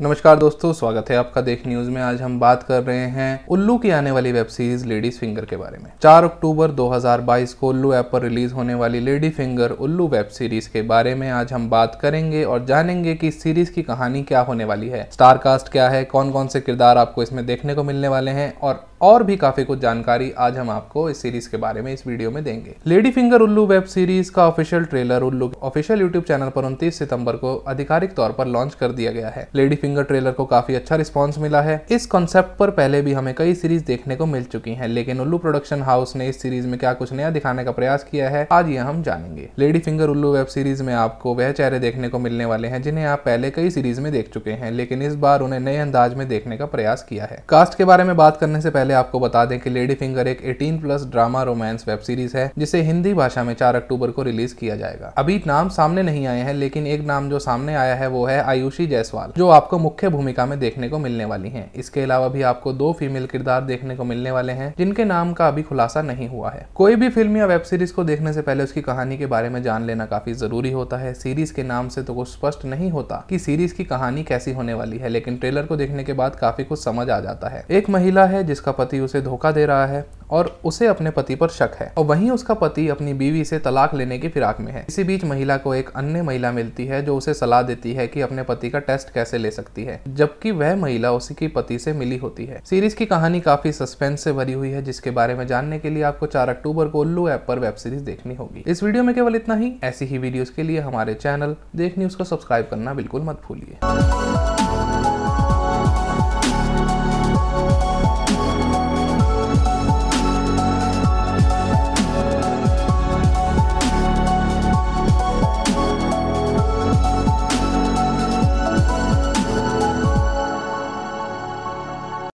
नमस्कार दोस्तों स्वागत है आपका देख न्यूज में आज हम बात कर रहे हैं उल्लू की आने वाली वेब सीरीज लेडीज फिंगर के बारे में 4 अक्टूबर 2022 को उल्लू ऐप पर रिलीज होने वाली lady finger Ullu web series के बारे में आज हम बात करेंगे और जानेंगे कि सीरीज की कहानी क्या होने वाली है स्टार कास्ट क्या है कौन कौन से किरदार आपको इसमें देखने को मिलने वाले हैं और और भी काफी कुछ जानकारी आज हम आपको इस सीरीज के बारे में इस वीडियो में देंगे lady finger Ullu web series का official trailer Ullu official YouTube channel पर उनतीस सितंबर को आधिकारिक तौर पर लॉन्च कर दिया गया है लेडी फिंगर ट्रेलर को काफी अच्छा रिस्पॉन्स मिला है इस कॉन्सेप्ट पर पहले भी हमें कई सीरीज देखने को मिल चुकी है लेकिन उल्लू प्रोडक्शन हाउस ने इस सीरीज में क्या कुछ नया दिखाने का प्रयास किया है आज यह हम जानेंगे lady finger Ullu web series में आपको वह चेहरे देखने को मिलने वाले हैं जिन्हें आप पहले कई सीरीज में देख चुके हैं लेकिन इस बार उन्हें नए अंदाज में देखने का प्रयास किया है कास्ट के बारे में बात करने से पहले पहले आपको बता दें कि लेडी फिंगर एक 18 plus drama romance web series है जिसे हिंदी भाषा में चार अक्टूबर को रिलीज किया जाएगा अभी नाम सामने नहीं आए हैं लेकिन एक नाम जो सामने आया है वो है आयुषी जायसवाल जो आपको मुख्य भूमिका में देखने को मिलने वाली है इसके अलावा भी आपको दो फीमेल किरदार देखने को मिलने वाले हैं जिनके नाम का अभी खुलासा नहीं हुआ है कोई भी फिल्म या वेब सीरीज को देखने से पहले उसकी कहानी के बारे में जान लेना काफी जरूरी होता है सीरीज के नाम से तो कुछ स्पष्ट नहीं होता की सीरीज की कहानी कैसी होने वाली है लेकिन ट्रेलर को देखने के बाद काफी कुछ समझ आ जाता है एक महिला है जिसका पति उसे धोखा दे रहा है और उसे अपने पति पर शक है और वहीं उसका पति अपनी बीवी से तलाक लेने की फिराक में है इसी बीच महिला को एक अन्य महिला मिलती है जो उसे सलाह देती है कि अपने पति का टेस्ट कैसे ले सकती है जबकि वह महिला उसी की पति से मिली होती है सीरीज की कहानी काफी सस्पेंस से भरी हुई है जिसके बारे में जानने के लिए आपको चार अक्टूबर को उल्लू ऐप पर वेब सीरीज देखनी होगी इस वीडियो में केवल इतना ही ऐसी ही वीडियो के लिए हमारे चैनल देख न्यूज को सब्सक्राइब करना बिल्कुल मत भूलिए